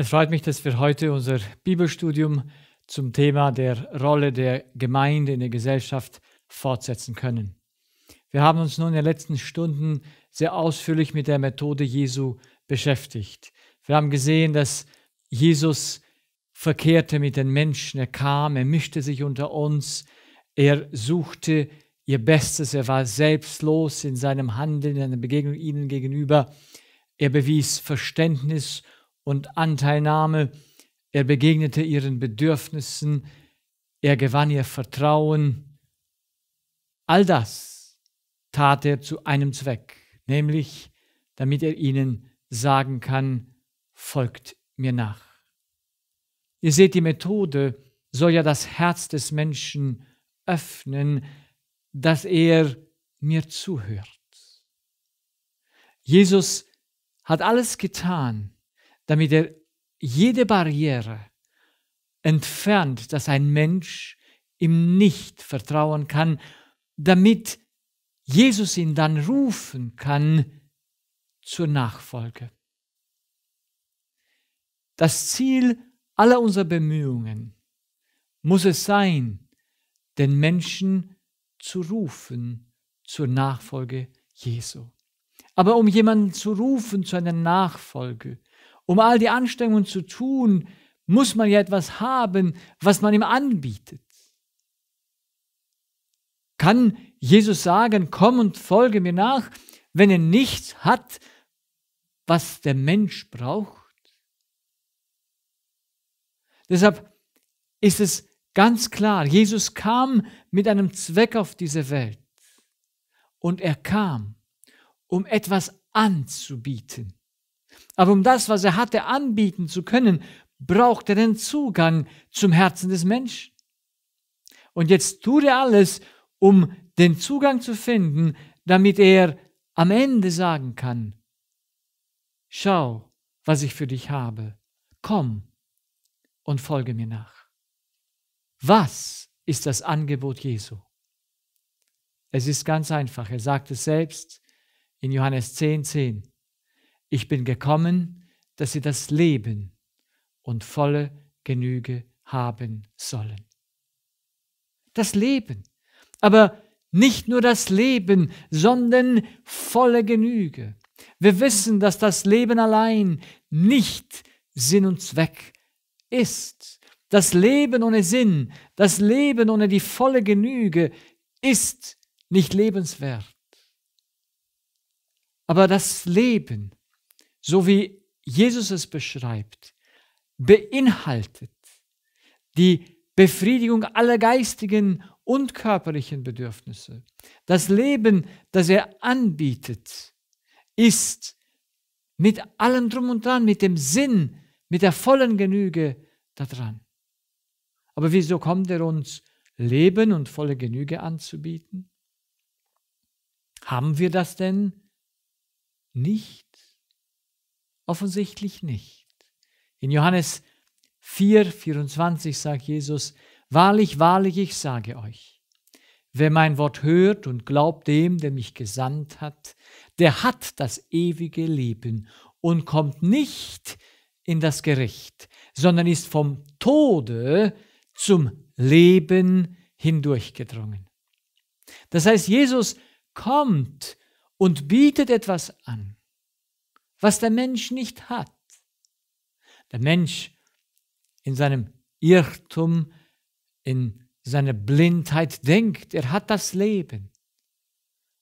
Es freut mich, dass wir heute unser Bibelstudium zum Thema der Rolle der Gemeinde in der Gesellschaft fortsetzen können. Wir haben uns nun in den letzten Stunden sehr ausführlich mit der Methode Jesu beschäftigt. Wir haben gesehen, dass Jesus verkehrte mit den Menschen, er kam, er mischte sich unter uns, er suchte ihr Bestes, er war selbstlos in seinem Handeln, in seiner Begegnung ihnen gegenüber, er bewies Verständnis und und Anteilnahme. Er begegnete ihren Bedürfnissen. Er gewann ihr Vertrauen. All das tat er zu einem Zweck, nämlich damit er ihnen sagen kann, folgt mir nach. Ihr seht, die Methode soll ja das Herz des Menschen öffnen, dass er mir zuhört. Jesus hat alles getan, damit er jede Barriere entfernt, dass ein Mensch ihm nicht vertrauen kann, damit Jesus ihn dann rufen kann zur Nachfolge. Das Ziel aller unserer Bemühungen muss es sein, den Menschen zu rufen zur Nachfolge Jesu. Aber um jemanden zu rufen zu einer Nachfolge, um all die Anstrengungen zu tun, muss man ja etwas haben, was man ihm anbietet. Kann Jesus sagen, komm und folge mir nach, wenn er nichts hat, was der Mensch braucht? Deshalb ist es ganz klar, Jesus kam mit einem Zweck auf diese Welt und er kam, um etwas anzubieten. Aber um das, was er hatte, anbieten zu können, braucht er den Zugang zum Herzen des Menschen. Und jetzt tut er alles, um den Zugang zu finden, damit er am Ende sagen kann, schau, was ich für dich habe, komm und folge mir nach. Was ist das Angebot Jesu? Es ist ganz einfach, er sagt es selbst in Johannes 10, 10. Ich bin gekommen, dass sie das Leben und volle Genüge haben sollen. Das Leben, aber nicht nur das Leben, sondern volle Genüge. Wir wissen, dass das Leben allein nicht Sinn und Zweck ist. Das Leben ohne Sinn, das Leben ohne die volle Genüge ist nicht lebenswert. Aber das Leben so wie Jesus es beschreibt, beinhaltet die Befriedigung aller geistigen und körperlichen Bedürfnisse. Das Leben, das er anbietet, ist mit allem drum und dran, mit dem Sinn, mit der vollen Genüge daran. Aber wieso kommt er uns Leben und volle Genüge anzubieten? Haben wir das denn nicht? Offensichtlich nicht. In Johannes 4, 24 sagt Jesus, Wahrlich, wahrlich, ich sage euch, wer mein Wort hört und glaubt dem, der mich gesandt hat, der hat das ewige Leben und kommt nicht in das Gericht, sondern ist vom Tode zum Leben hindurchgedrungen. Das heißt, Jesus kommt und bietet etwas an was der Mensch nicht hat. Der Mensch in seinem Irrtum, in seiner Blindheit denkt, er hat das Leben.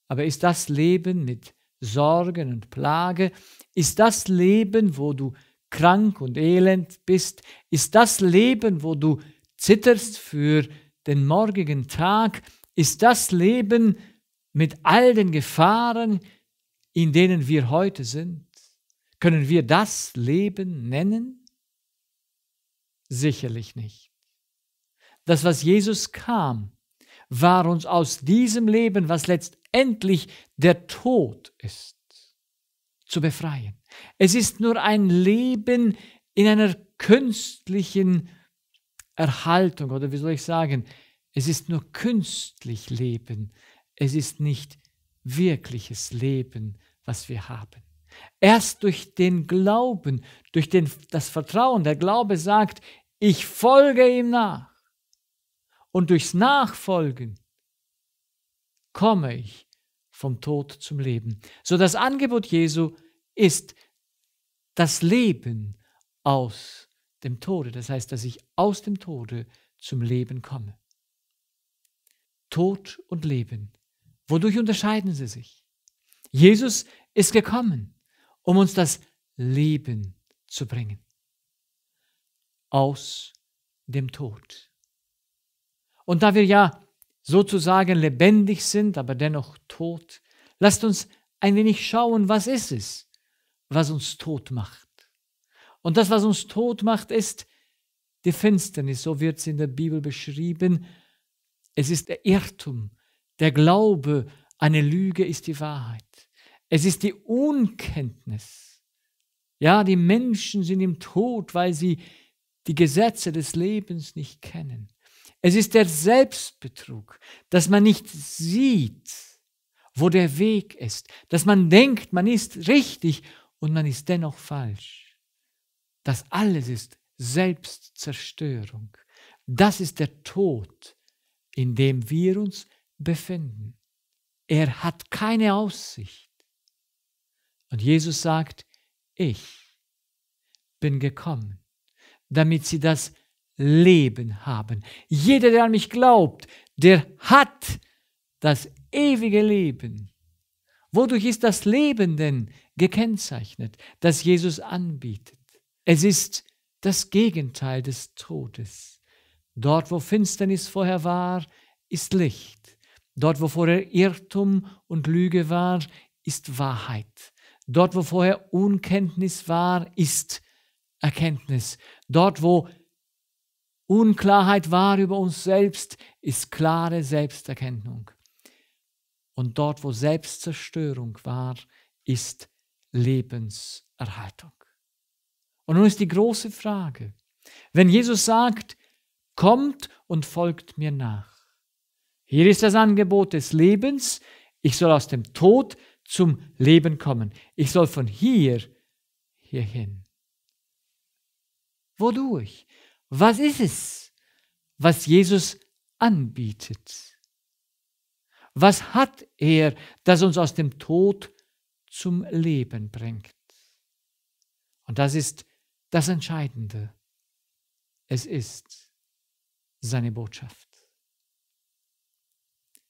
Aber ist das Leben mit Sorgen und Plage? Ist das Leben, wo du krank und elend bist? Ist das Leben, wo du zitterst für den morgigen Tag? Ist das Leben mit all den Gefahren, in denen wir heute sind? Können wir das Leben nennen? Sicherlich nicht. Das, was Jesus kam, war uns aus diesem Leben, was letztendlich der Tod ist, zu befreien. Es ist nur ein Leben in einer künstlichen Erhaltung oder wie soll ich sagen, es ist nur künstlich Leben, es ist nicht wirkliches Leben, was wir haben. Erst durch den Glauben, durch den, das Vertrauen, der Glaube sagt, ich folge ihm nach. Und durchs Nachfolgen komme ich vom Tod zum Leben. So das Angebot Jesu ist das Leben aus dem Tode. Das heißt, dass ich aus dem Tode zum Leben komme. Tod und Leben. Wodurch unterscheiden sie sich? Jesus ist gekommen, um uns das Leben zu bringen. Aus dem Tod. Und da wir ja sozusagen lebendig sind, aber dennoch tot, lasst uns ein wenig schauen, was ist es, was uns tot macht. Und das, was uns tot macht, ist die Finsternis, so wird es in der Bibel beschrieben. Es ist der Irrtum, der Glaube, eine Lüge ist die Wahrheit. Es ist die Unkenntnis. Ja, die Menschen sind im Tod, weil sie die Gesetze des Lebens nicht kennen. Es ist der Selbstbetrug, dass man nicht sieht, wo der Weg ist, dass man denkt, man ist richtig und man ist dennoch falsch. Das alles ist Selbstzerstörung. Das ist der Tod, in dem wir uns befinden. Er hat keine Aussicht. Und Jesus sagt, ich bin gekommen, damit sie das Leben haben. Jeder, der an mich glaubt, der hat das ewige Leben. Wodurch ist das Leben denn gekennzeichnet, das Jesus anbietet? Es ist das Gegenteil des Todes. Dort, wo Finsternis vorher war, ist Licht. Dort, wo vorher Irrtum und Lüge war, ist Wahrheit. Dort, wo vorher Unkenntnis war, ist Erkenntnis. Dort, wo Unklarheit war über uns selbst, ist klare Selbsterkenntnis. Und dort, wo Selbstzerstörung war, ist Lebenserhaltung. Und nun ist die große Frage, wenn Jesus sagt, kommt und folgt mir nach. Hier ist das Angebot des Lebens, ich soll aus dem Tod zum Leben kommen. Ich soll von hier hierhin. Wodurch? Was ist es, was Jesus anbietet? Was hat er, das uns aus dem Tod zum Leben bringt? Und das ist das Entscheidende. Es ist seine Botschaft.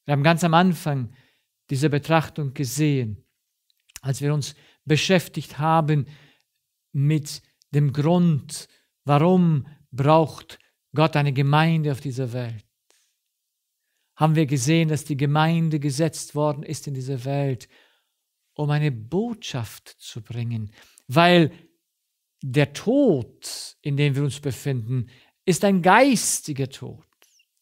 Wir haben ganz am Anfang dieser Betrachtung gesehen, als wir uns beschäftigt haben mit dem Grund, warum braucht Gott eine Gemeinde auf dieser Welt, haben wir gesehen, dass die Gemeinde gesetzt worden ist in dieser Welt, um eine Botschaft zu bringen, weil der Tod, in dem wir uns befinden, ist ein geistiger Tod.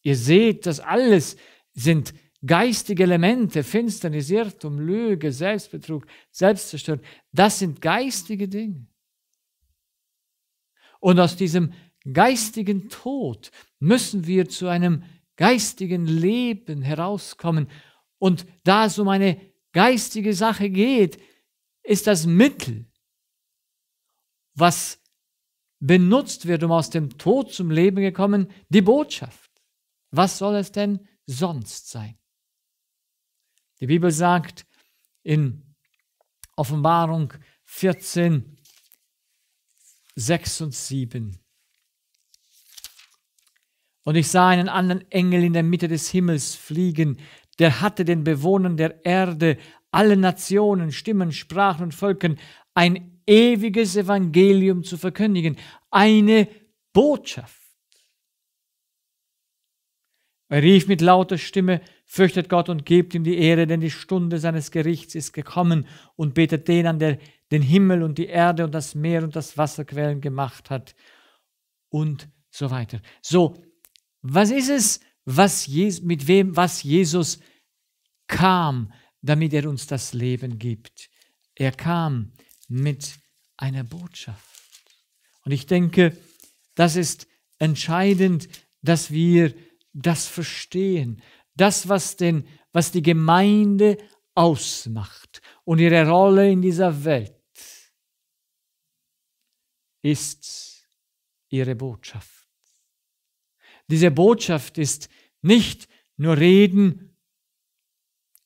Ihr seht, das alles sind geistige Elemente, Finsternis, Irrtum, Lüge, Selbstbetrug, Selbstzerstörung, das sind geistige Dinge. Und aus diesem geistigen Tod müssen wir zu einem geistigen Leben herauskommen. Und da es um eine geistige Sache geht, ist das Mittel, was benutzt wird, um aus dem Tod zum Leben gekommen, die Botschaft. Was soll es denn sonst sein? Die Bibel sagt in Offenbarung 14, 6 und 7. Und ich sah einen anderen Engel in der Mitte des Himmels fliegen, der hatte den Bewohnern der Erde, allen Nationen, Stimmen, Sprachen und Völkern ein ewiges Evangelium zu verkündigen, eine Botschaft. Er rief mit lauter Stimme, Fürchtet Gott und gebt ihm die Ehre, denn die Stunde seines Gerichts ist gekommen und betet den an, der den Himmel und die Erde und das Meer und das Wasserquellen gemacht hat und so weiter. So, was ist es, was Jesus, mit wem, was Jesus kam, damit er uns das Leben gibt? Er kam mit einer Botschaft. Und ich denke, das ist entscheidend, dass wir das verstehen, das, was, den, was die Gemeinde ausmacht und ihre Rolle in dieser Welt, ist ihre Botschaft. Diese Botschaft ist nicht nur reden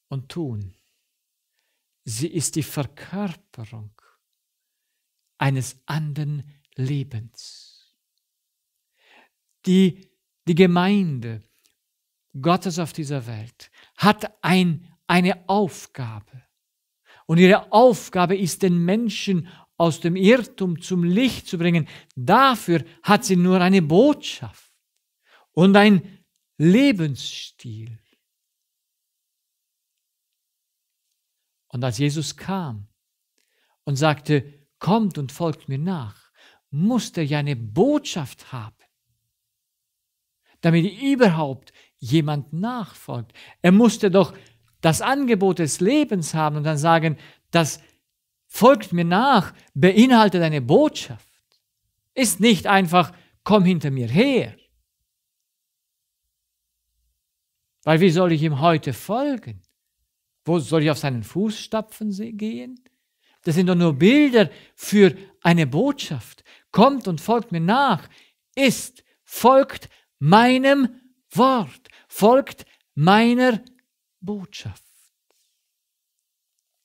und tun. Sie ist die Verkörperung eines anderen Lebens. Die, die Gemeinde Gottes auf dieser Welt hat ein, eine Aufgabe. Und ihre Aufgabe ist, den Menschen aus dem Irrtum zum Licht zu bringen. Dafür hat sie nur eine Botschaft und ein Lebensstil. Und als Jesus kam und sagte, kommt und folgt mir nach, musste er ja eine Botschaft haben, damit überhaupt jemand nachfolgt. Er musste doch das Angebot des Lebens haben und dann sagen, das folgt mir nach, beinhaltet eine Botschaft. Ist nicht einfach, komm hinter mir her. Weil wie soll ich ihm heute folgen? Wo soll ich auf seinen Fußstapfen gehen? Das sind doch nur Bilder für eine Botschaft. Kommt und folgt mir nach, ist, folgt meinem Wort, folgt meiner Botschaft.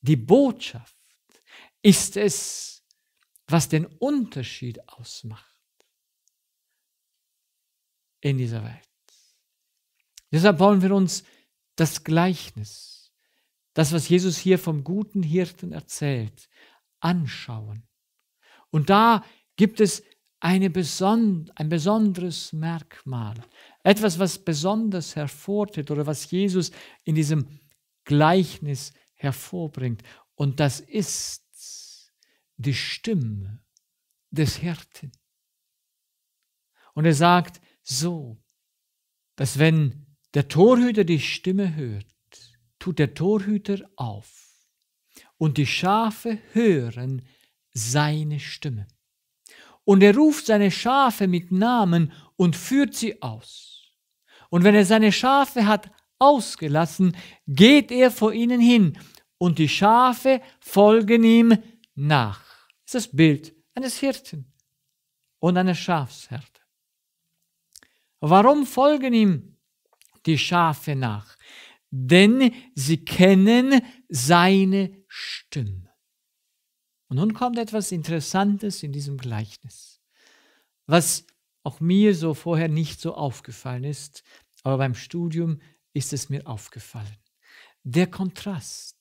Die Botschaft ist es, was den Unterschied ausmacht in dieser Welt. Deshalb wollen wir uns das Gleichnis, das, was Jesus hier vom guten Hirten erzählt, anschauen. Und da gibt es beson ein besonderes Merkmal. Etwas, was besonders hervortritt oder was Jesus in diesem Gleichnis hervorbringt. Und das ist die Stimme des Hirten. Und er sagt so, dass wenn der Torhüter die Stimme hört, tut der Torhüter auf und die Schafe hören seine Stimme. Und er ruft seine Schafe mit Namen und führt sie aus. Und wenn er seine Schafe hat ausgelassen, geht er vor ihnen hin, und die Schafe folgen ihm nach. Das ist das Bild eines Hirten und eines Schafshirten. Warum folgen ihm die Schafe nach? Denn sie kennen seine Stimme. Und nun kommt etwas Interessantes in diesem Gleichnis, was auch mir so vorher nicht so aufgefallen ist, aber beim Studium ist es mir aufgefallen. Der Kontrast.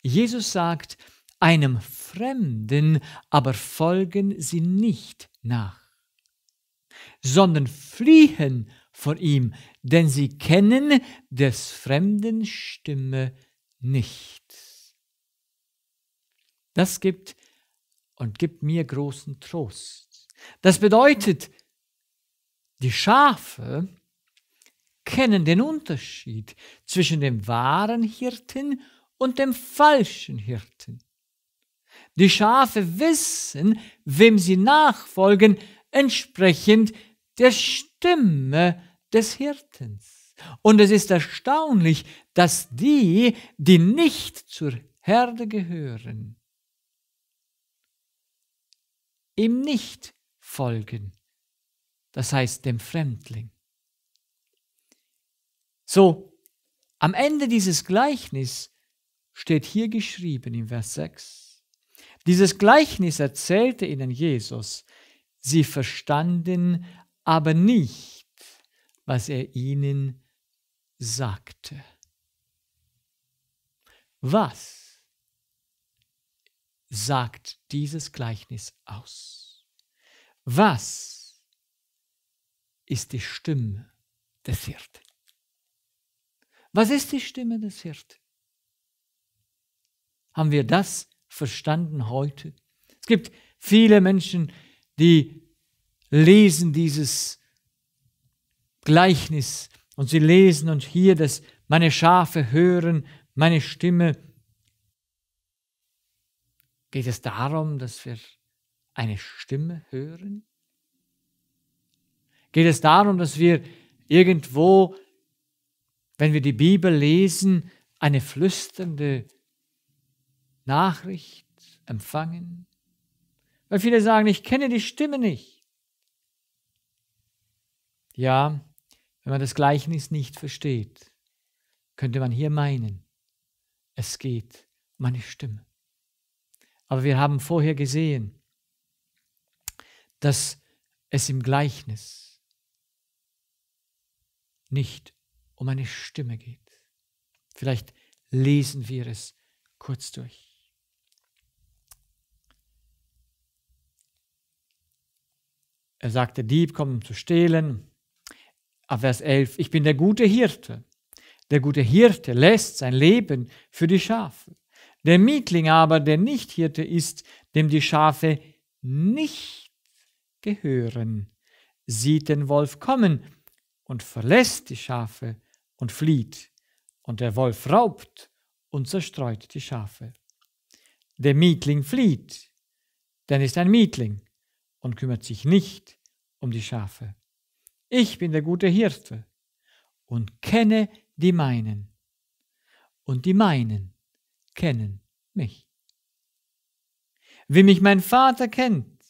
Jesus sagt, einem Fremden aber folgen sie nicht nach, sondern fliehen vor ihm, denn sie kennen des Fremden Stimme nicht. Das gibt und gibt mir großen Trost. Das bedeutet, die Schafe, kennen den Unterschied zwischen dem wahren Hirten und dem falschen Hirten. Die Schafe wissen, wem sie nachfolgen, entsprechend der Stimme des Hirtens. Und es ist erstaunlich, dass die, die nicht zur Herde gehören, ihm nicht folgen, das heißt dem Fremdling. So, am Ende dieses Gleichnis steht hier geschrieben im Vers 6. Dieses Gleichnis erzählte ihnen Jesus. Sie verstanden aber nicht, was er ihnen sagte. Was sagt dieses Gleichnis aus? Was ist die Stimme des Hirten? Was ist die Stimme des Hirten? Haben wir das verstanden heute? Es gibt viele Menschen, die lesen dieses Gleichnis und sie lesen und hier dass meine Schafe hören meine Stimme. Geht es darum, dass wir eine Stimme hören? Geht es darum, dass wir irgendwo wenn wir die Bibel lesen, eine flüsternde Nachricht empfangen? Weil viele sagen, ich kenne die Stimme nicht. Ja, wenn man das Gleichnis nicht versteht, könnte man hier meinen, es geht um eine Stimme. Aber wir haben vorher gesehen, dass es im Gleichnis nicht um eine Stimme geht. Vielleicht lesen wir es kurz durch. Er sagt, der Dieb kommt, um zu stehlen. Ab Vers 11, ich bin der gute Hirte. Der gute Hirte lässt sein Leben für die Schafe. Der Mietling aber, der nicht Hirte ist, dem die Schafe nicht gehören, sieht den Wolf kommen und verlässt die Schafe und flieht, und der Wolf raubt und zerstreut die Schafe. Der Mietling flieht, denn ist ein Mietling und kümmert sich nicht um die Schafe. Ich bin der gute Hirte und kenne die meinen, und die meinen kennen mich. Wie mich mein Vater kennt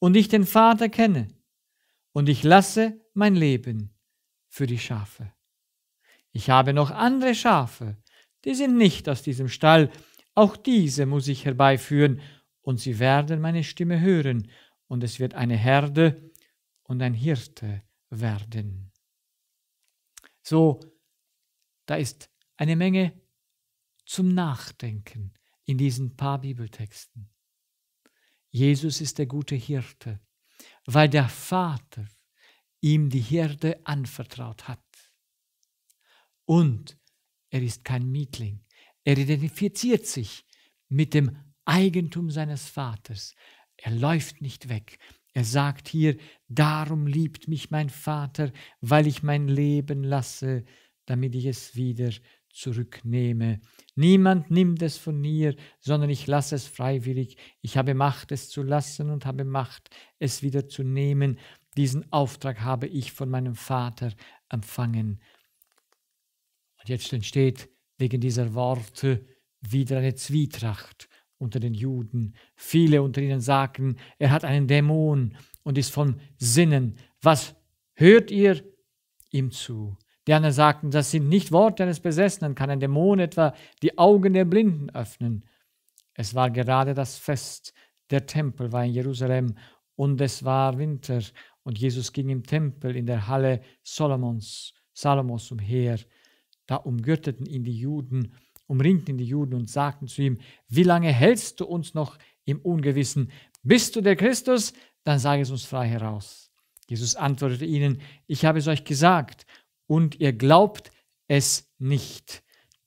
und ich den Vater kenne, und ich lasse mein Leben für die Schafe. Ich habe noch andere Schafe, die sind nicht aus diesem Stall, auch diese muss ich herbeiführen, und sie werden meine Stimme hören, und es wird eine Herde und ein Hirte werden. So, da ist eine Menge zum Nachdenken in diesen paar Bibeltexten. Jesus ist der gute Hirte, weil der Vater ihm die Herde anvertraut hat. Und er ist kein Mietling. Er identifiziert sich mit dem Eigentum seines Vaters. Er läuft nicht weg. Er sagt hier, darum liebt mich mein Vater, weil ich mein Leben lasse, damit ich es wieder zurücknehme. Niemand nimmt es von mir, sondern ich lasse es freiwillig. Ich habe Macht, es zu lassen und habe Macht, es wieder zu nehmen. Diesen Auftrag habe ich von meinem Vater empfangen. Und jetzt entsteht wegen dieser Worte wieder eine Zwietracht unter den Juden. Viele unter ihnen sagen, er hat einen Dämon und ist von Sinnen. Was hört ihr ihm zu? Die anderen sagten, das sind nicht Worte eines Besessenen, kann ein Dämon etwa die Augen der Blinden öffnen. Es war gerade das Fest, der Tempel war in Jerusalem und es war Winter und Jesus ging im Tempel in der Halle Solomons, Salomos umher. Da umgürteten ihn die Juden, umringten ihn die Juden und sagten zu ihm, wie lange hältst du uns noch im Ungewissen? Bist du der Christus? Dann sage es uns frei heraus. Jesus antwortete ihnen, ich habe es euch gesagt und ihr glaubt es nicht.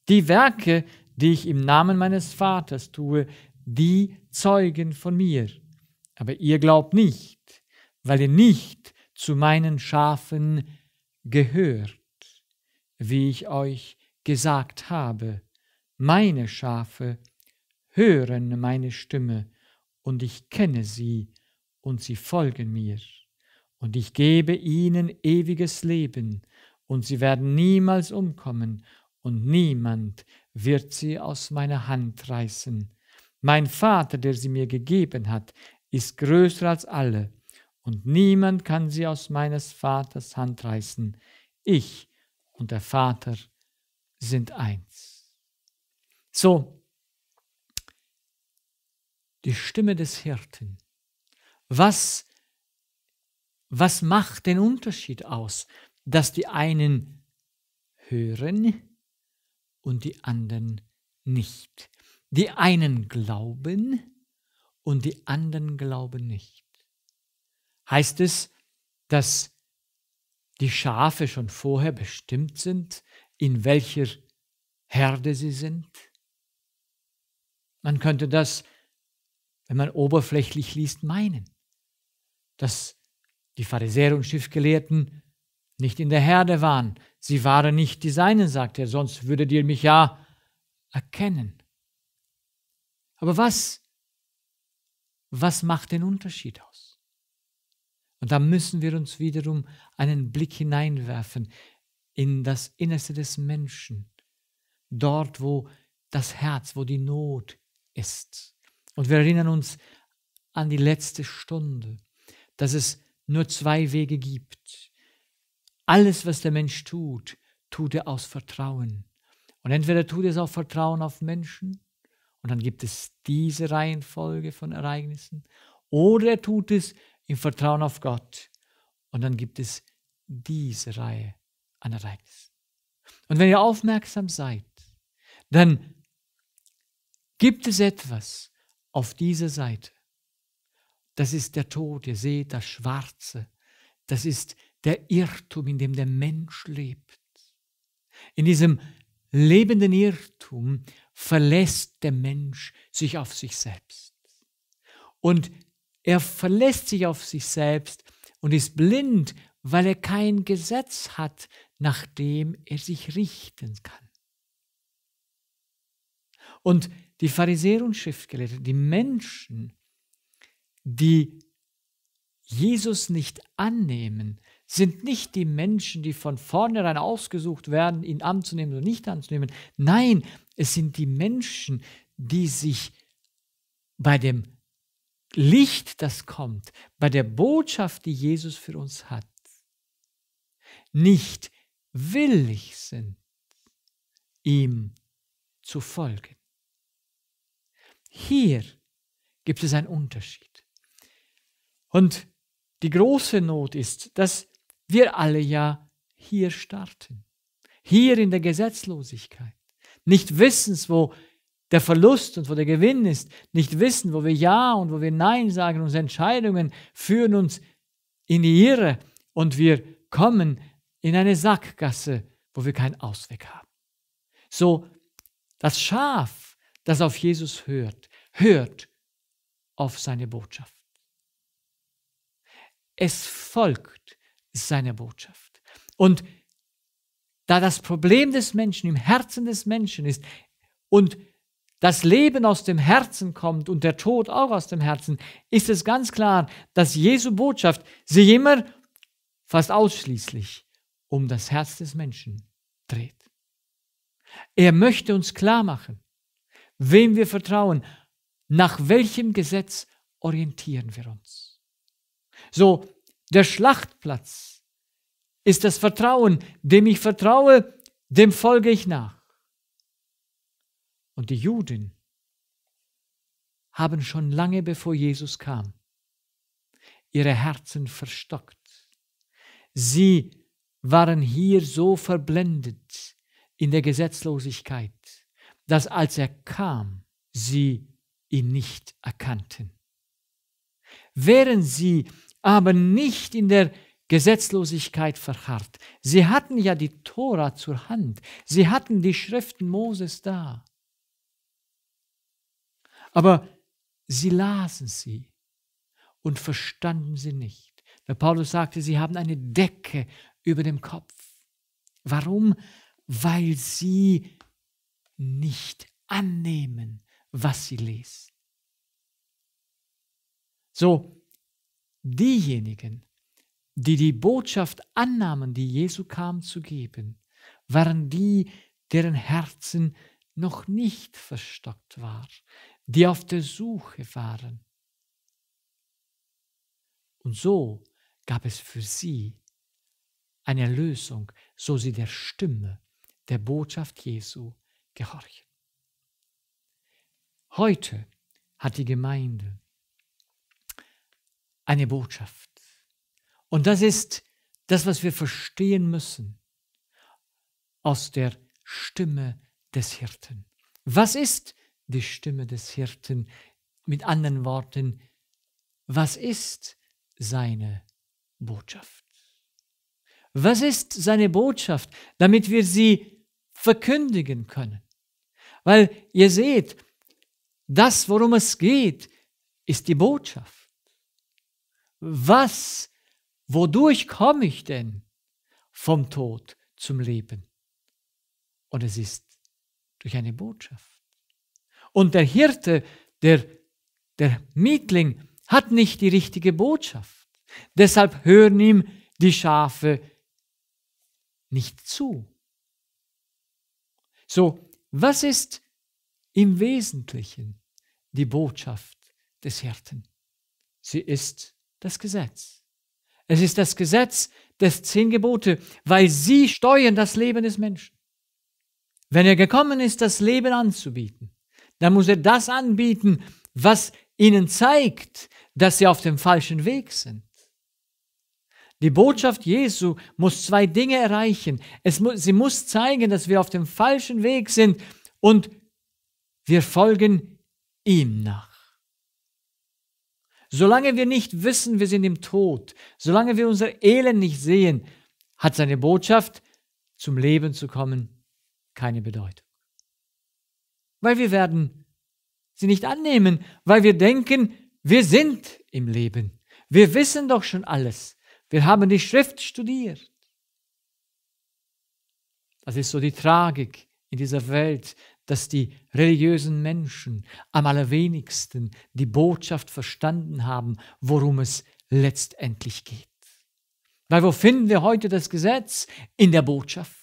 Die Werke, die ich im Namen meines Vaters tue, die zeugen von mir. Aber ihr glaubt nicht, weil ihr nicht zu meinen Schafen gehört wie ich euch gesagt habe. Meine Schafe hören meine Stimme, und ich kenne sie, und sie folgen mir. Und ich gebe ihnen ewiges Leben, und sie werden niemals umkommen, und niemand wird sie aus meiner Hand reißen. Mein Vater, der sie mir gegeben hat, ist größer als alle, und niemand kann sie aus meines Vaters Hand reißen. Ich und der Vater sind eins. So, die Stimme des Hirten. Was, was macht den Unterschied aus, dass die einen hören und die anderen nicht? Die einen glauben und die anderen glauben nicht. Heißt es, dass die Schafe schon vorher bestimmt sind, in welcher Herde sie sind? Man könnte das, wenn man oberflächlich liest, meinen, dass die Pharisäer und Schiffgelehrten nicht in der Herde waren. Sie waren nicht die Seinen, sagt er, sonst würdet ihr mich ja erkennen. Aber was, was macht den Unterschied aus? Und da müssen wir uns wiederum einen Blick hineinwerfen in das Innerste des Menschen, dort, wo das Herz, wo die Not ist. Und wir erinnern uns an die letzte Stunde, dass es nur zwei Wege gibt. Alles, was der Mensch tut, tut er aus Vertrauen. Und entweder tut er es auf Vertrauen auf Menschen, und dann gibt es diese Reihenfolge von Ereignissen, oder er tut es im Vertrauen auf Gott. Und dann gibt es diese Reihe an Ereignissen. Und wenn ihr aufmerksam seid, dann gibt es etwas auf dieser Seite. Das ist der Tod, ihr seht das Schwarze. Das ist der Irrtum, in dem der Mensch lebt. In diesem lebenden Irrtum verlässt der Mensch sich auf sich selbst. Und er verlässt sich auf sich selbst und ist blind, weil er kein Gesetz hat, nach dem er sich richten kann. Und die Pharisäer und Schriftgelehrte, die Menschen, die Jesus nicht annehmen, sind nicht die Menschen, die von vornherein ausgesucht werden, ihn anzunehmen oder nicht anzunehmen. Nein, es sind die Menschen, die sich bei dem Licht, das kommt bei der Botschaft, die Jesus für uns hat, nicht willig sind, ihm zu folgen. Hier gibt es einen Unterschied. Und die große Not ist, dass wir alle ja hier starten, hier in der Gesetzlosigkeit, nicht wissens, wo der Verlust und wo der Gewinn ist, nicht wissen, wo wir Ja und wo wir Nein sagen. Unsere Entscheidungen führen uns in die Irre und wir kommen in eine Sackgasse, wo wir keinen Ausweg haben. So, das Schaf, das auf Jesus hört, hört auf seine Botschaft. Es folgt seiner Botschaft. Und da das Problem des Menschen im Herzen des Menschen ist und das Leben aus dem Herzen kommt und der Tod auch aus dem Herzen, ist es ganz klar, dass Jesu Botschaft sich immer fast ausschließlich um das Herz des Menschen dreht. Er möchte uns klar machen, wem wir vertrauen, nach welchem Gesetz orientieren wir uns. So, der Schlachtplatz ist das Vertrauen, dem ich vertraue, dem folge ich nach und die Juden haben schon lange bevor Jesus kam ihre Herzen verstockt. Sie waren hier so verblendet in der Gesetzlosigkeit, dass als er kam, sie ihn nicht erkannten. Wären sie aber nicht in der Gesetzlosigkeit verharrt, sie hatten ja die Tora zur Hand, sie hatten die Schriften Moses da, aber sie lasen sie und verstanden sie nicht. Der Paulus sagte, sie haben eine Decke über dem Kopf. Warum? Weil sie nicht annehmen, was sie lesen. So, diejenigen, die die Botschaft annahmen, die Jesu kam zu geben, waren die, deren Herzen noch nicht verstockt war, die auf der Suche waren. Und so gab es für sie eine Lösung, so sie der Stimme, der Botschaft Jesu gehorchen. Heute hat die Gemeinde eine Botschaft. Und das ist das, was wir verstehen müssen aus der Stimme des Hirten. Was ist die Stimme des Hirten. Mit anderen Worten, was ist seine Botschaft? Was ist seine Botschaft, damit wir sie verkündigen können? Weil ihr seht, das, worum es geht, ist die Botschaft. Was, wodurch komme ich denn vom Tod zum Leben? Und es ist durch eine Botschaft. Und der Hirte, der, der Mietling, hat nicht die richtige Botschaft. Deshalb hören ihm die Schafe nicht zu. So, was ist im Wesentlichen die Botschaft des Hirten? Sie ist das Gesetz. Es ist das Gesetz des Zehn Gebote, weil sie steuern das Leben des Menschen. Wenn er gekommen ist, das Leben anzubieten, dann muss er das anbieten, was ihnen zeigt, dass sie auf dem falschen Weg sind. Die Botschaft Jesu muss zwei Dinge erreichen. Mu sie muss zeigen, dass wir auf dem falschen Weg sind und wir folgen ihm nach. Solange wir nicht wissen, wir sind im Tod, solange wir unser Elend nicht sehen, hat seine Botschaft, zum Leben zu kommen, keine Bedeutung weil wir werden sie nicht annehmen, weil wir denken, wir sind im Leben. Wir wissen doch schon alles. Wir haben die Schrift studiert. Das ist so die Tragik in dieser Welt, dass die religiösen Menschen am allerwenigsten die Botschaft verstanden haben, worum es letztendlich geht. Weil wo finden wir heute das Gesetz? In der Botschaft.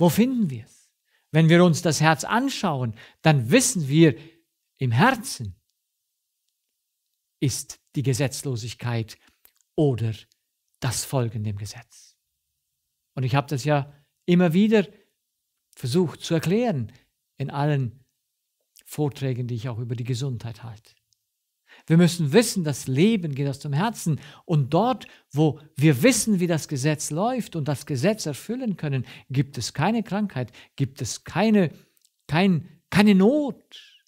Wo finden wir es? Wenn wir uns das Herz anschauen, dann wissen wir, im Herzen ist die Gesetzlosigkeit oder das Folgen dem Gesetz. Und ich habe das ja immer wieder versucht zu erklären in allen Vorträgen, die ich auch über die Gesundheit halte. Wir müssen wissen, das Leben geht aus dem Herzen. Und dort, wo wir wissen, wie das Gesetz läuft und das Gesetz erfüllen können, gibt es keine Krankheit, gibt es keine, kein, keine Not.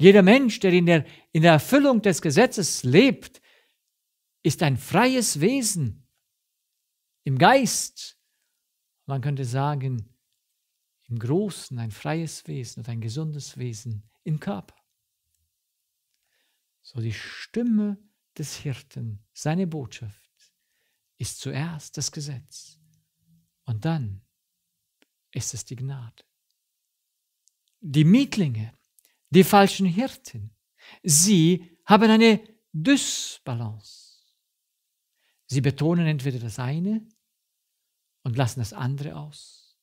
Jeder Mensch, der in, der in der Erfüllung des Gesetzes lebt, ist ein freies Wesen im Geist. Man könnte sagen, im Großen ein freies Wesen und ein gesundes Wesen im Körper. So die Stimme des Hirten, seine Botschaft ist zuerst das Gesetz und dann ist es die Gnade. Die Mietlinge, die falschen Hirten, sie haben eine Dysbalance. Sie betonen entweder das eine und lassen das andere aus.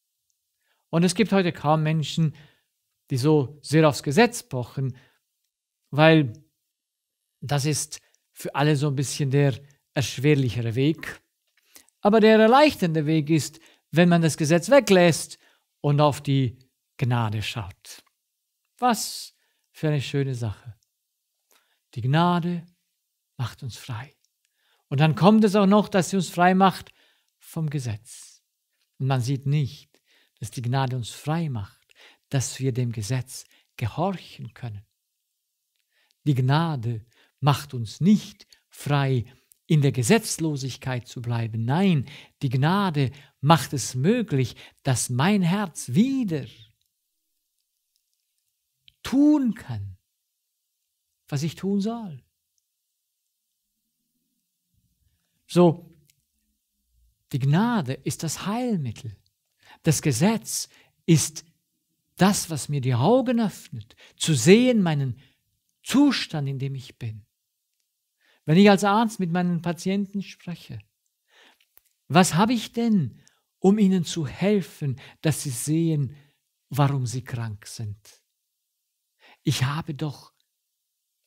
Und es gibt heute kaum Menschen, die so sehr aufs Gesetz pochen, weil das ist für alle so ein bisschen der erschwerlichere Weg. Aber der erleichternde Weg ist, wenn man das Gesetz weglässt und auf die Gnade schaut. Was für eine schöne Sache. Die Gnade macht uns frei. Und dann kommt es auch noch, dass sie uns frei macht vom Gesetz. Und man sieht nicht, dass die Gnade uns frei macht, dass wir dem Gesetz gehorchen können. Die Gnade ist macht uns nicht frei, in der Gesetzlosigkeit zu bleiben. Nein, die Gnade macht es möglich, dass mein Herz wieder tun kann, was ich tun soll. So, die Gnade ist das Heilmittel. Das Gesetz ist das, was mir die Augen öffnet, zu sehen meinen Zustand, in dem ich bin. Wenn ich als Arzt mit meinen Patienten spreche, was habe ich denn, um ihnen zu helfen, dass sie sehen, warum sie krank sind? Ich habe doch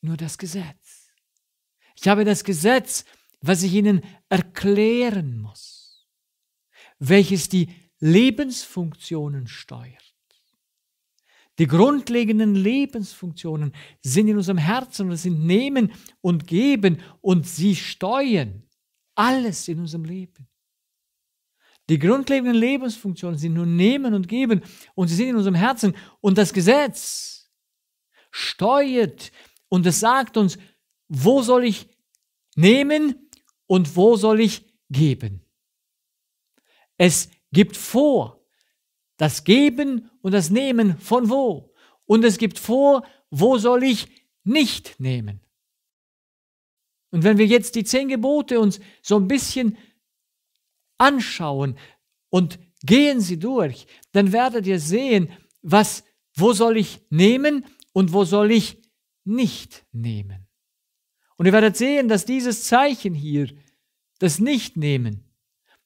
nur das Gesetz. Ich habe das Gesetz, was ich ihnen erklären muss, welches die Lebensfunktionen steuert, die grundlegenden Lebensfunktionen sind in unserem Herzen und sind Nehmen und Geben und sie steuern alles in unserem Leben. Die grundlegenden Lebensfunktionen sind nur Nehmen und Geben und sie sind in unserem Herzen und das Gesetz steuert und es sagt uns, wo soll ich nehmen und wo soll ich geben. Es gibt vor, das Geben und das Nehmen von wo. Und es gibt vor, wo soll ich nicht nehmen. Und wenn wir jetzt die zehn Gebote uns so ein bisschen anschauen und gehen sie durch, dann werdet ihr sehen, was, wo soll ich nehmen und wo soll ich nicht nehmen. Und ihr werdet sehen, dass dieses Zeichen hier, das Nichtnehmen,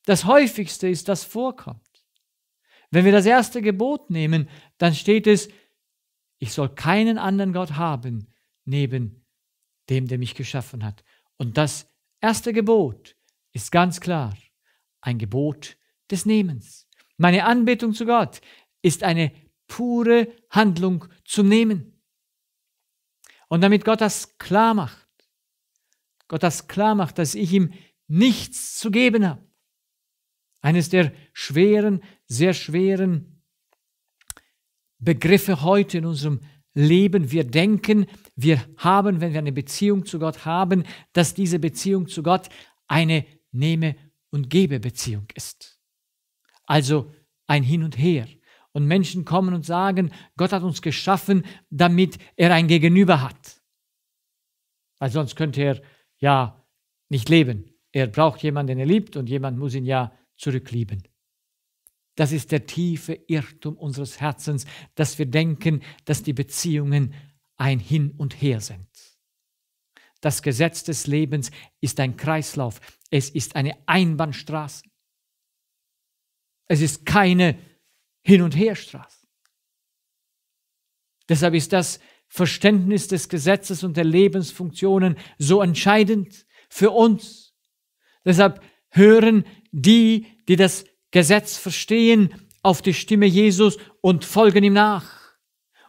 das häufigste ist, das vorkommt. Wenn wir das erste Gebot nehmen, dann steht es, ich soll keinen anderen Gott haben neben dem, der mich geschaffen hat. Und das erste Gebot ist ganz klar ein Gebot des Nehmens. Meine Anbetung zu Gott ist eine pure Handlung zum Nehmen. Und damit Gott das klar macht, Gott das klar macht, dass ich ihm nichts zu geben habe. Eines der schweren sehr schweren Begriffe heute in unserem Leben. Wir denken, wir haben, wenn wir eine Beziehung zu Gott haben, dass diese Beziehung zu Gott eine Nehme- und Gebe-Beziehung ist. Also ein Hin und Her. Und Menschen kommen und sagen, Gott hat uns geschaffen, damit er ein Gegenüber hat. Weil sonst könnte er ja nicht leben. Er braucht jemanden, den er liebt und jemand muss ihn ja zurücklieben. Das ist der tiefe Irrtum unseres Herzens, dass wir denken, dass die Beziehungen ein Hin und Her sind. Das Gesetz des Lebens ist ein Kreislauf, es ist eine Einbahnstraße. Es ist keine Hin- und Herstraße. Deshalb ist das Verständnis des Gesetzes und der Lebensfunktionen so entscheidend für uns. Deshalb hören die, die das Gesetz verstehen auf die Stimme Jesus und folgen ihm nach.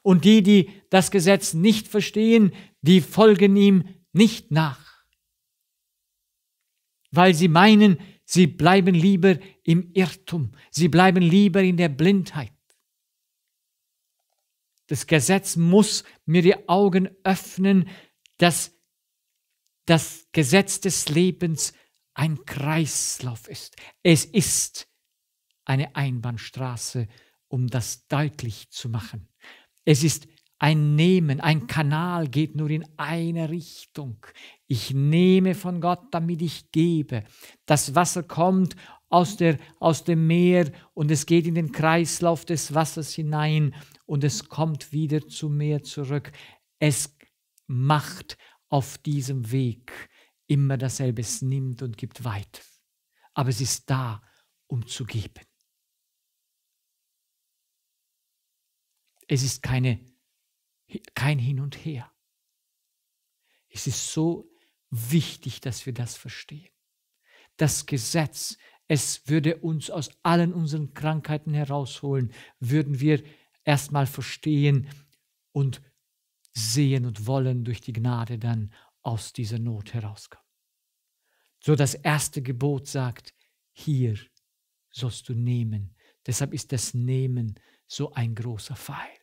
Und die, die das Gesetz nicht verstehen, die folgen ihm nicht nach, weil sie meinen, sie bleiben lieber im Irrtum, sie bleiben lieber in der Blindheit. Das Gesetz muss mir die Augen öffnen, dass das Gesetz des Lebens ein Kreislauf ist. Es ist eine Einbahnstraße, um das deutlich zu machen. Es ist ein Nehmen, ein Kanal geht nur in eine Richtung. Ich nehme von Gott, damit ich gebe. Das Wasser kommt aus, der, aus dem Meer und es geht in den Kreislauf des Wassers hinein und es kommt wieder zum Meer zurück. Es macht auf diesem Weg immer dasselbe, es nimmt und gibt weiter. Aber es ist da, um zu geben. Es ist keine, kein Hin und Her. Es ist so wichtig, dass wir das verstehen. Das Gesetz, es würde uns aus allen unseren Krankheiten herausholen, würden wir erstmal verstehen und sehen und wollen durch die Gnade dann aus dieser Not herauskommen. So das erste Gebot sagt, hier sollst du nehmen. Deshalb ist das Nehmen so ein großer Pfeil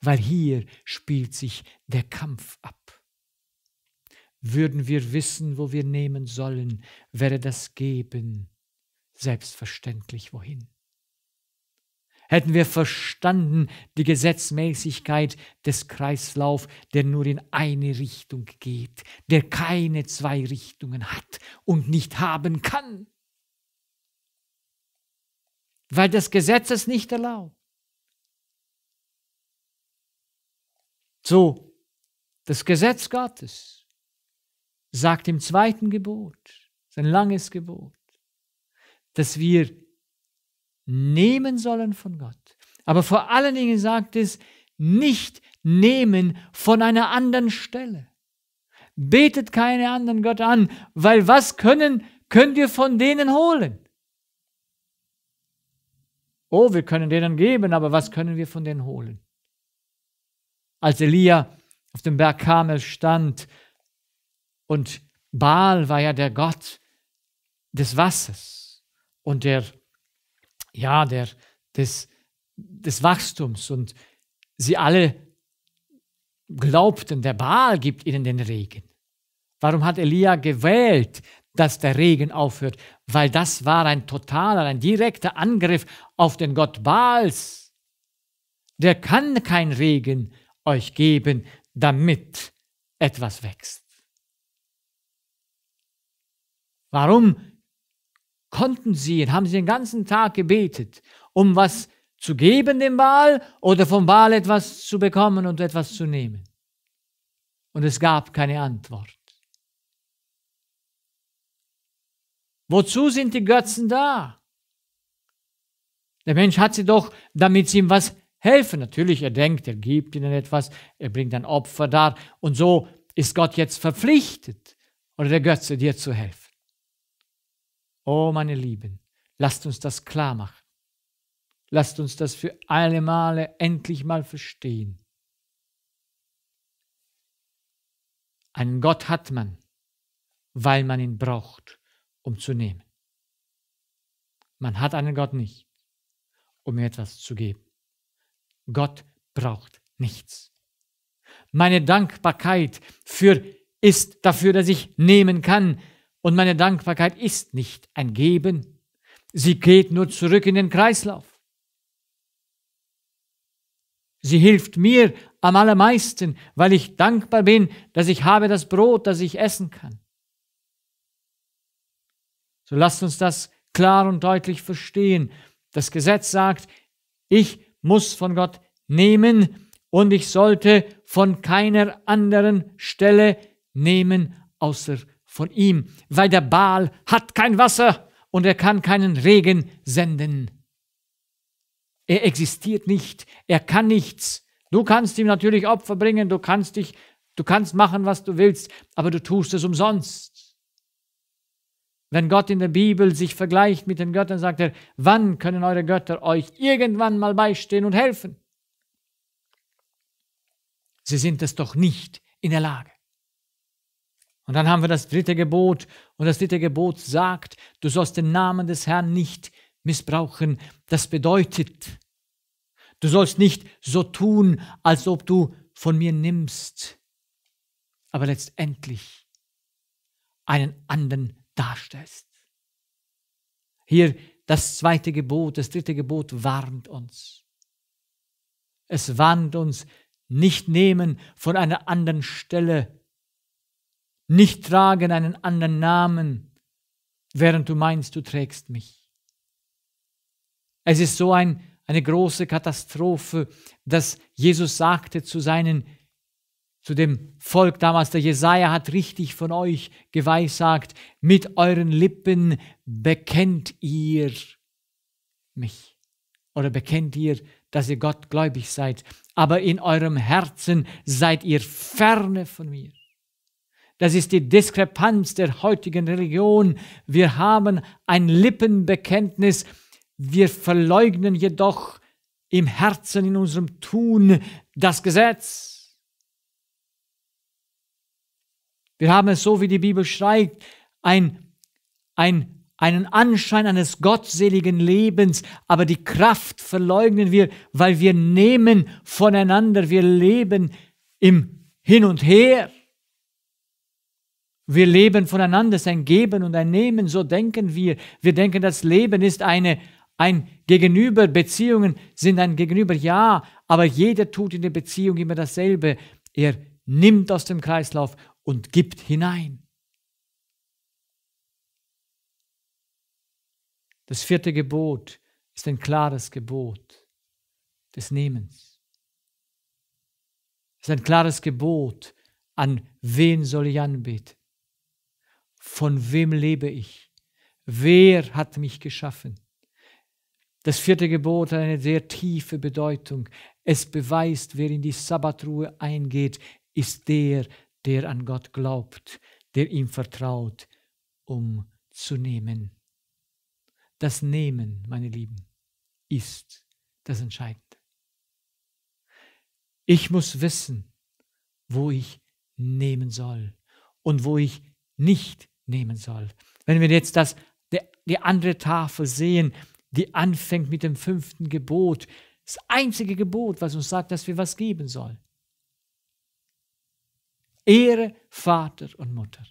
weil hier spielt sich der Kampf ab. Würden wir wissen, wo wir nehmen sollen, wäre das Geben selbstverständlich wohin. Hätten wir verstanden die Gesetzmäßigkeit des Kreislauf, der nur in eine Richtung geht, der keine zwei Richtungen hat und nicht haben kann, weil das Gesetz es nicht erlaubt. So, das Gesetz Gottes sagt im zweiten Gebot, sein langes Gebot, dass wir nehmen sollen von Gott. Aber vor allen Dingen sagt es, nicht nehmen von einer anderen Stelle. Betet keine anderen Gott an, weil was können, könnt ihr von denen holen? Oh, wir können denen geben, aber was können wir von denen holen? als Elia auf dem Berg Karmel stand und Baal war ja der Gott des Wassers und der, ja, der, des, des Wachstums und sie alle glaubten, der Baal gibt ihnen den Regen. Warum hat Elia gewählt, dass der Regen aufhört? Weil das war ein totaler, ein direkter Angriff auf den Gott Baals. Der kann kein Regen euch geben, damit etwas wächst. Warum konnten sie haben sie den ganzen Tag gebetet, um was zu geben dem Baal oder vom Baal etwas zu bekommen und etwas zu nehmen? Und es gab keine Antwort. Wozu sind die Götzen da? Der Mensch hat sie doch, damit sie ihm was helfen. Natürlich, er denkt, er gibt ihnen etwas, er bringt ein Opfer dar und so ist Gott jetzt verpflichtet oder der Götze dir zu helfen. Oh, meine Lieben, lasst uns das klar machen. Lasst uns das für alle Male endlich mal verstehen. Einen Gott hat man, weil man ihn braucht, um zu nehmen. Man hat einen Gott nicht, um mir etwas zu geben. Gott braucht nichts. Meine Dankbarkeit für ist dafür, dass ich nehmen kann. Und meine Dankbarkeit ist nicht ein Geben. Sie geht nur zurück in den Kreislauf. Sie hilft mir am allermeisten, weil ich dankbar bin, dass ich habe das Brot, das ich essen kann. So lasst uns das klar und deutlich verstehen. Das Gesetz sagt, ich muss von Gott nehmen und ich sollte von keiner anderen Stelle nehmen außer von ihm, weil der Baal hat kein Wasser und er kann keinen Regen senden. Er existiert nicht, er kann nichts. Du kannst ihm natürlich Opfer bringen, du kannst dich, du kannst machen, was du willst, aber du tust es umsonst. Wenn Gott in der Bibel sich vergleicht mit den Göttern, sagt er, wann können eure Götter euch irgendwann mal beistehen und helfen? Sie sind es doch nicht in der Lage. Und dann haben wir das dritte Gebot. Und das dritte Gebot sagt, du sollst den Namen des Herrn nicht missbrauchen. Das bedeutet, du sollst nicht so tun, als ob du von mir nimmst, aber letztendlich einen anderen darstellst. Hier das zweite Gebot, das dritte Gebot warnt uns. Es warnt uns, nicht nehmen von einer anderen Stelle, nicht tragen einen anderen Namen, während du meinst, du trägst mich. Es ist so ein, eine große Katastrophe, dass Jesus sagte zu seinen zu dem Volk damals. Der Jesaja hat richtig von euch geweissagt, mit euren Lippen bekennt ihr mich oder bekennt ihr, dass ihr Gott gläubig seid, aber in eurem Herzen seid ihr ferne von mir. Das ist die Diskrepanz der heutigen Religion. Wir haben ein Lippenbekenntnis, wir verleugnen jedoch im Herzen, in unserem Tun das Gesetz. Wir haben es so, wie die Bibel schreibt, ein, ein, einen Anschein eines gottseligen Lebens, aber die Kraft verleugnen wir, weil wir nehmen voneinander, wir leben im Hin und Her. Wir leben voneinander, es ist ein Geben und ein Nehmen, so denken wir. Wir denken, das Leben ist eine, ein Gegenüber, Beziehungen sind ein Gegenüber, ja, aber jeder tut in der Beziehung immer dasselbe. Er nimmt aus dem Kreislauf und gibt hinein. Das vierte Gebot ist ein klares Gebot des Nehmens. Es ist ein klares Gebot, an wen soll ich anbeten? Von wem lebe ich? Wer hat mich geschaffen? Das vierte Gebot hat eine sehr tiefe Bedeutung. Es beweist, wer in die Sabbatruhe eingeht, ist der, der an Gott glaubt, der ihm vertraut, um zu nehmen. Das Nehmen, meine Lieben, ist das Entscheidende. Ich muss wissen, wo ich nehmen soll und wo ich nicht nehmen soll. Wenn wir jetzt das, die andere Tafel sehen, die anfängt mit dem fünften Gebot, das einzige Gebot, was uns sagt, dass wir was geben sollen. Ehre Vater und Mutter,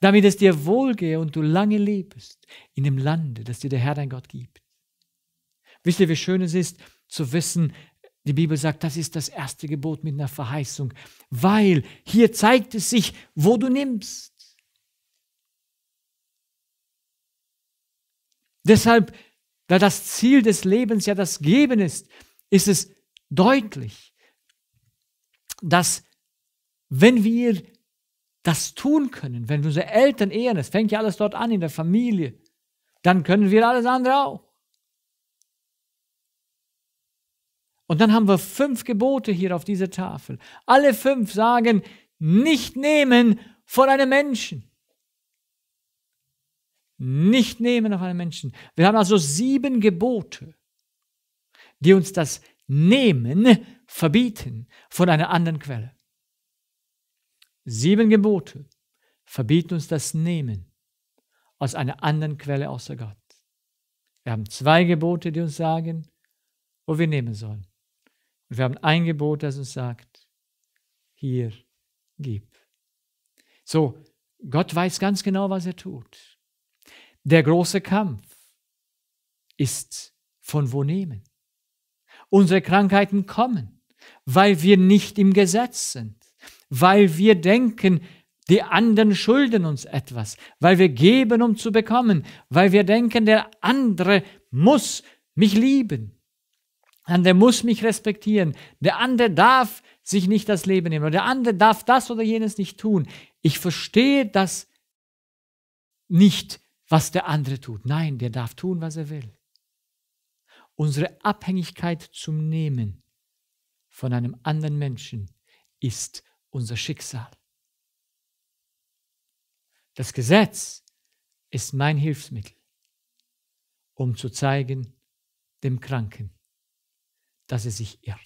damit es dir wohlgehe und du lange lebst in dem Lande, das dir der Herr dein Gott gibt. Wisst ihr, wie schön es ist zu wissen, die Bibel sagt, das ist das erste Gebot mit einer Verheißung, weil hier zeigt es sich, wo du nimmst. Deshalb, da das Ziel des Lebens ja das Geben ist, ist es deutlich, dass wenn wir das tun können, wenn wir unsere Eltern ehren, es fängt ja alles dort an in der Familie, dann können wir alles andere auch. Und dann haben wir fünf Gebote hier auf dieser Tafel. Alle fünf sagen, nicht nehmen von einem Menschen. Nicht nehmen von einem Menschen. Wir haben also sieben Gebote, die uns das Nehmen verbieten von einer anderen Quelle. Sieben Gebote verbieten uns das Nehmen aus einer anderen Quelle außer Gott. Wir haben zwei Gebote, die uns sagen, wo wir nehmen sollen. Und wir haben ein Gebot, das uns sagt, hier gib. So, Gott weiß ganz genau, was er tut. Der große Kampf ist von wo nehmen. Unsere Krankheiten kommen, weil wir nicht im Gesetz sind weil wir denken, die anderen schulden uns etwas, weil wir geben, um zu bekommen, weil wir denken, der andere muss mich lieben, der andere muss mich respektieren, der andere darf sich nicht das Leben nehmen oder der andere darf das oder jenes nicht tun. Ich verstehe das nicht, was der andere tut. Nein, der darf tun, was er will. Unsere Abhängigkeit zum Nehmen von einem anderen Menschen ist unser Schicksal. Das Gesetz ist mein Hilfsmittel, um zu zeigen dem Kranken, dass er sich irrt.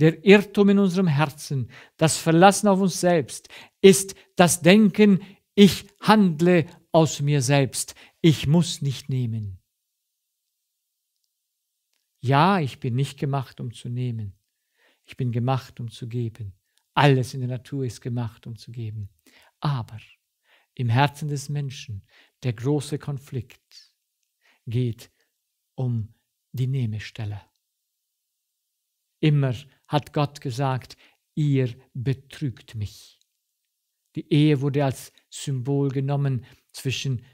Der Irrtum in unserem Herzen, das Verlassen auf uns selbst, ist das Denken, ich handle aus mir selbst, ich muss nicht nehmen. Ja, ich bin nicht gemacht, um zu nehmen, ich bin gemacht, um zu geben. Alles in der Natur ist gemacht, um zu geben. Aber im Herzen des Menschen, der große Konflikt geht um die Nehmestelle. Immer hat Gott gesagt, ihr betrügt mich. Die Ehe wurde als Symbol genommen zwischen,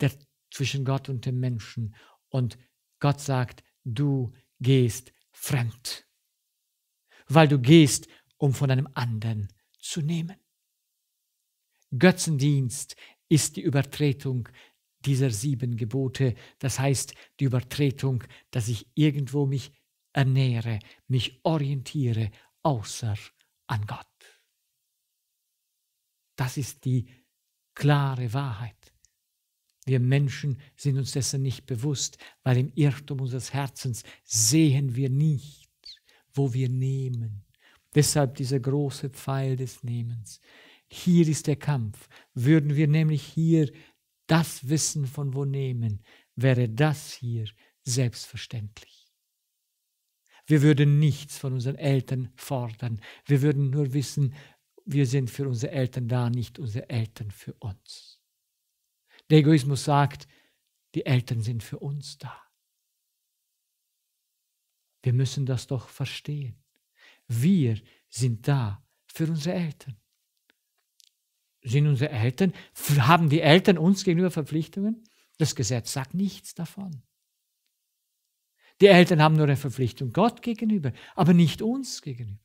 der, zwischen Gott und dem Menschen. Und Gott sagt, du gehst fremd, weil du gehst um von einem anderen zu nehmen. Götzendienst ist die Übertretung dieser sieben Gebote, das heißt die Übertretung, dass ich irgendwo mich ernähre, mich orientiere, außer an Gott. Das ist die klare Wahrheit. Wir Menschen sind uns dessen nicht bewusst, weil im Irrtum unseres Herzens sehen wir nicht, wo wir nehmen, Deshalb dieser große Pfeil des Nehmens. Hier ist der Kampf. Würden wir nämlich hier das Wissen von wo nehmen, wäre das hier selbstverständlich. Wir würden nichts von unseren Eltern fordern. Wir würden nur wissen, wir sind für unsere Eltern da, nicht unsere Eltern für uns. Der Egoismus sagt, die Eltern sind für uns da. Wir müssen das doch verstehen. Wir sind da für unsere Eltern. Sind unsere Eltern, haben die Eltern uns gegenüber Verpflichtungen? Das Gesetz sagt nichts davon. Die Eltern haben nur eine Verpflichtung Gott gegenüber, aber nicht uns gegenüber.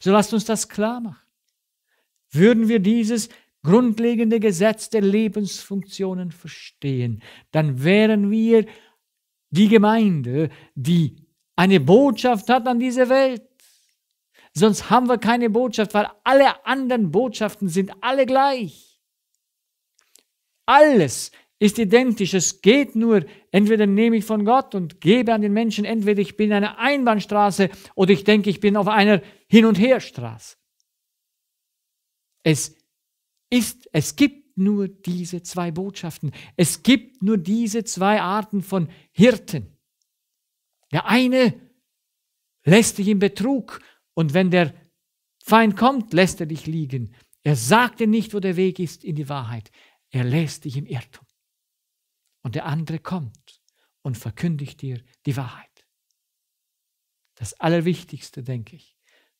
So lasst uns das klar machen. Würden wir dieses grundlegende Gesetz der Lebensfunktionen verstehen, dann wären wir die Gemeinde, die eine Botschaft hat an diese Welt. Sonst haben wir keine Botschaft, weil alle anderen Botschaften sind alle gleich. Alles ist identisch. Es geht nur, entweder nehme ich von Gott und gebe an den Menschen, entweder ich bin eine Einbahnstraße oder ich denke, ich bin auf einer Hin- und Herstraße. Es ist, es gibt nur diese zwei Botschaften. Es gibt nur diese zwei Arten von Hirten. Der eine lässt dich im Betrug und wenn der Feind kommt, lässt er dich liegen. Er sagt dir nicht, wo der Weg ist in die Wahrheit. Er lässt dich im Irrtum. Und der andere kommt und verkündigt dir die Wahrheit. Das Allerwichtigste, denke ich,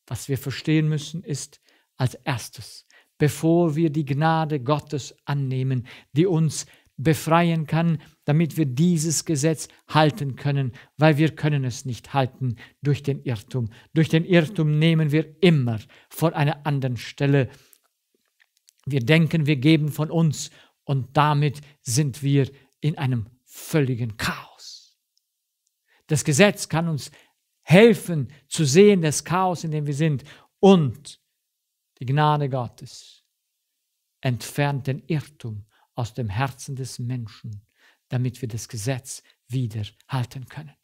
was wir verstehen müssen, ist als erstes, bevor wir die Gnade Gottes annehmen, die uns befreien kann, damit wir dieses Gesetz halten können, weil wir können es nicht halten durch den Irrtum. Durch den Irrtum nehmen wir immer von einer anderen Stelle. Wir denken, wir geben von uns und damit sind wir in einem völligen Chaos. Das Gesetz kann uns helfen zu sehen das Chaos, in dem wir sind und die Gnade Gottes entfernt den Irrtum aus dem Herzen des Menschen, damit wir das Gesetz wieder halten können.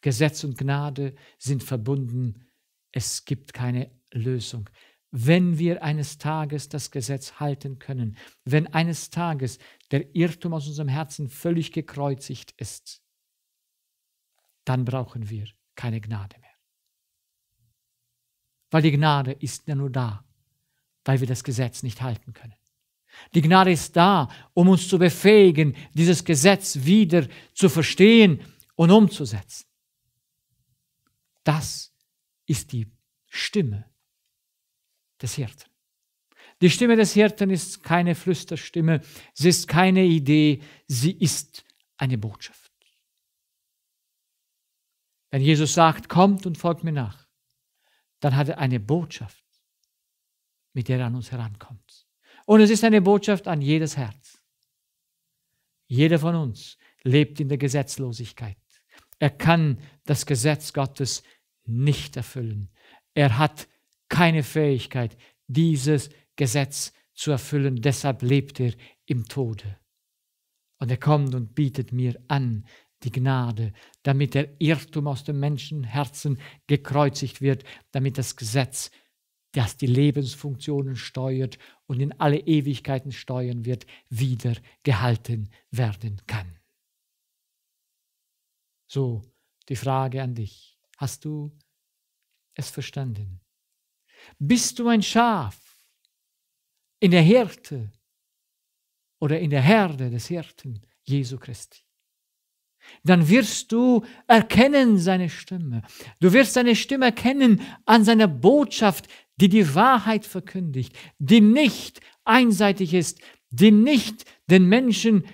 Gesetz und Gnade sind verbunden. Es gibt keine Lösung. Wenn wir eines Tages das Gesetz halten können, wenn eines Tages der Irrtum aus unserem Herzen völlig gekreuzigt ist, dann brauchen wir keine Gnade mehr. Weil die Gnade ist ja nur da, weil wir das Gesetz nicht halten können. Die Gnade ist da, um uns zu befähigen, dieses Gesetz wieder zu verstehen und umzusetzen. Das ist die Stimme des Hirten. Die Stimme des Hirten ist keine Flüsterstimme, sie ist keine Idee, sie ist eine Botschaft. Wenn Jesus sagt, kommt und folgt mir nach, dann hat er eine Botschaft mit der er an uns herankommt. Und es ist eine Botschaft an jedes Herz. Jeder von uns lebt in der Gesetzlosigkeit. Er kann das Gesetz Gottes nicht erfüllen. Er hat keine Fähigkeit, dieses Gesetz zu erfüllen. Deshalb lebt er im Tode. Und er kommt und bietet mir an die Gnade, damit der Irrtum aus dem Menschenherzen gekreuzigt wird, damit das Gesetz das die Lebensfunktionen steuert und in alle Ewigkeiten steuern wird, wieder gehalten werden kann. So die Frage an dich. Hast du es verstanden? Bist du ein Schaf in der Hirte oder in der Herde des Hirten Jesu Christi? dann wirst du erkennen seine Stimme. Du wirst seine Stimme erkennen an seiner Botschaft, die die Wahrheit verkündigt, die nicht einseitig ist, die nicht den Menschen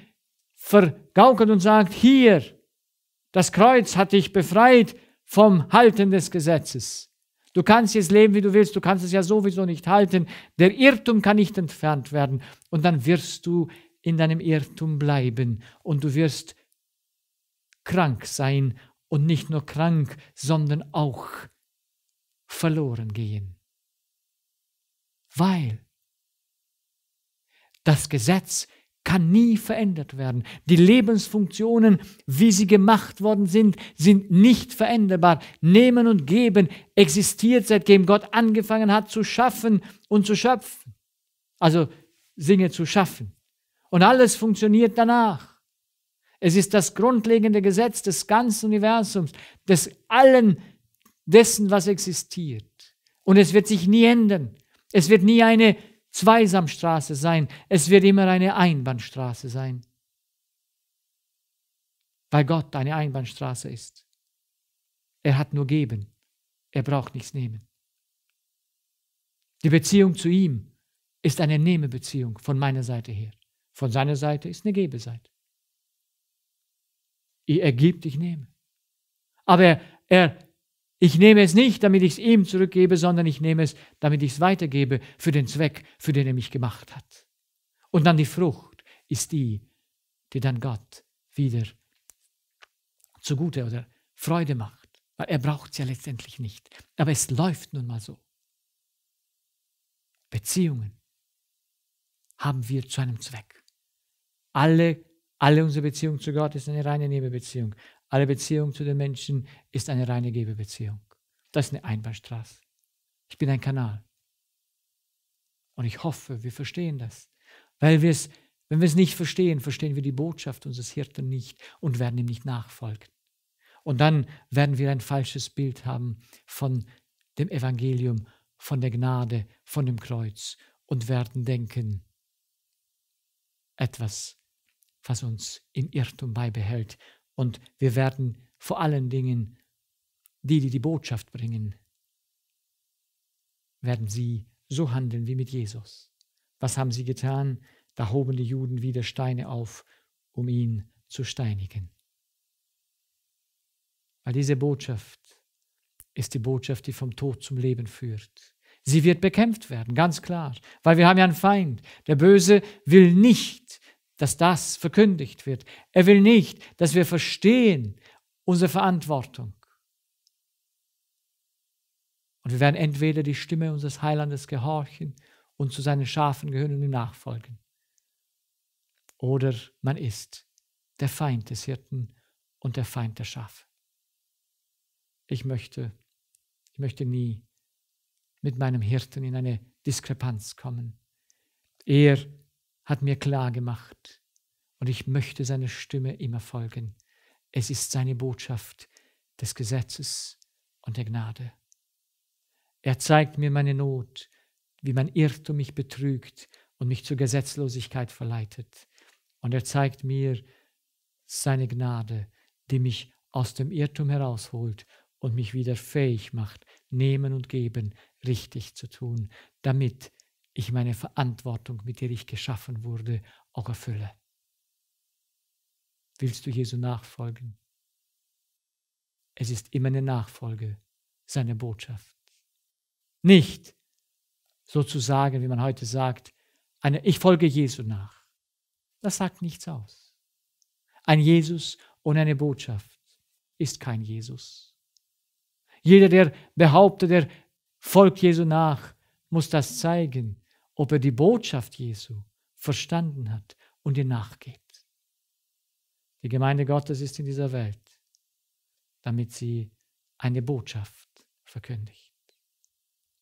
vergaukelt und sagt, hier, das Kreuz hat dich befreit vom Halten des Gesetzes. Du kannst jetzt leben, wie du willst, du kannst es ja sowieso nicht halten. Der Irrtum kann nicht entfernt werden. Und dann wirst du in deinem Irrtum bleiben und du wirst krank sein und nicht nur krank, sondern auch verloren gehen weil das Gesetz kann nie verändert werden. Die Lebensfunktionen, wie sie gemacht worden sind, sind nicht veränderbar. Nehmen und Geben existiert, seitdem Gott angefangen hat zu schaffen und zu schöpfen. Also singe zu schaffen. Und alles funktioniert danach. Es ist das grundlegende Gesetz des ganzen Universums, des allen dessen, was existiert. Und es wird sich nie ändern. Es wird nie eine Zweisamstraße sein, es wird immer eine Einbahnstraße sein, weil Gott eine Einbahnstraße ist. Er hat nur geben, er braucht nichts nehmen. Die Beziehung zu ihm ist eine Nehmebeziehung von meiner Seite her. Von seiner Seite ist eine Gebeseite. Er gibt, ich nehme. Aber er, er ich nehme es nicht, damit ich es ihm zurückgebe, sondern ich nehme es, damit ich es weitergebe für den Zweck, für den er mich gemacht hat. Und dann die Frucht ist die, die dann Gott wieder zugute oder Freude macht. Weil er braucht es ja letztendlich nicht. Aber es läuft nun mal so. Beziehungen haben wir zu einem Zweck. Alle alle unsere Beziehung zu Gott ist eine reine Nebenbeziehung. Alle Beziehung zu den Menschen ist eine reine Gebebeziehung. Das ist eine Einbahnstraße. Ich bin ein Kanal. Und ich hoffe, wir verstehen das. Weil wir es, wenn wir es nicht verstehen, verstehen wir die Botschaft unseres Hirten nicht und werden ihm nicht nachfolgen. Und dann werden wir ein falsches Bild haben von dem Evangelium, von der Gnade, von dem Kreuz und werden denken, etwas was uns im Irrtum beibehält. Und wir werden vor allen Dingen die, die die Botschaft bringen, werden sie so handeln wie mit Jesus. Was haben sie getan? Da hoben die Juden wieder Steine auf, um ihn zu steinigen. Weil diese Botschaft ist die Botschaft, die vom Tod zum Leben führt. Sie wird bekämpft werden, ganz klar, weil wir haben ja einen Feind. Der Böse will nicht, dass das verkündigt wird. Er will nicht, dass wir verstehen unsere Verantwortung. Und wir werden entweder die Stimme unseres Heilandes gehorchen und zu seinen Schafen gehören und ihm nachfolgen. Oder man ist der Feind des Hirten und der Feind der Schafe. Ich möchte, ich möchte nie mit meinem Hirten in eine Diskrepanz kommen. Er hat mir klar gemacht, und ich möchte seiner Stimme immer folgen. Es ist seine Botschaft des Gesetzes und der Gnade. Er zeigt mir meine Not, wie mein Irrtum mich betrügt und mich zur Gesetzlosigkeit verleitet. Und er zeigt mir seine Gnade, die mich aus dem Irrtum herausholt und mich wieder fähig macht, nehmen und geben, richtig zu tun, damit ich meine Verantwortung, mit der ich geschaffen wurde, auch erfülle. Willst du Jesu nachfolgen? Es ist immer eine Nachfolge seiner Botschaft. Nicht sozusagen, wie man heute sagt, eine Ich folge Jesu nach. Das sagt nichts aus. Ein Jesus ohne eine Botschaft ist kein Jesus. Jeder, der behauptet, er folgt Jesu nach, muss das zeigen, ob er die Botschaft Jesu verstanden hat und ihr nachgeht. Die Gemeinde Gottes ist in dieser Welt, damit sie eine Botschaft verkündigt.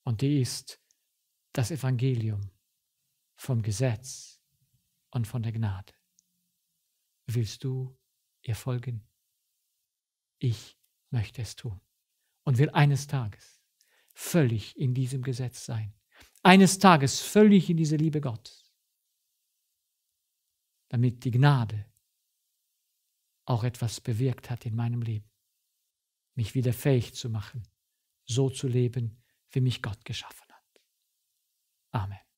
Und die ist das Evangelium vom Gesetz und von der Gnade. Willst du ihr folgen? Ich möchte es tun und will eines Tages völlig in diesem Gesetz sein eines Tages völlig in diese Liebe Gottes, damit die Gnade auch etwas bewirkt hat in meinem Leben, mich wieder fähig zu machen, so zu leben, wie mich Gott geschaffen hat. Amen.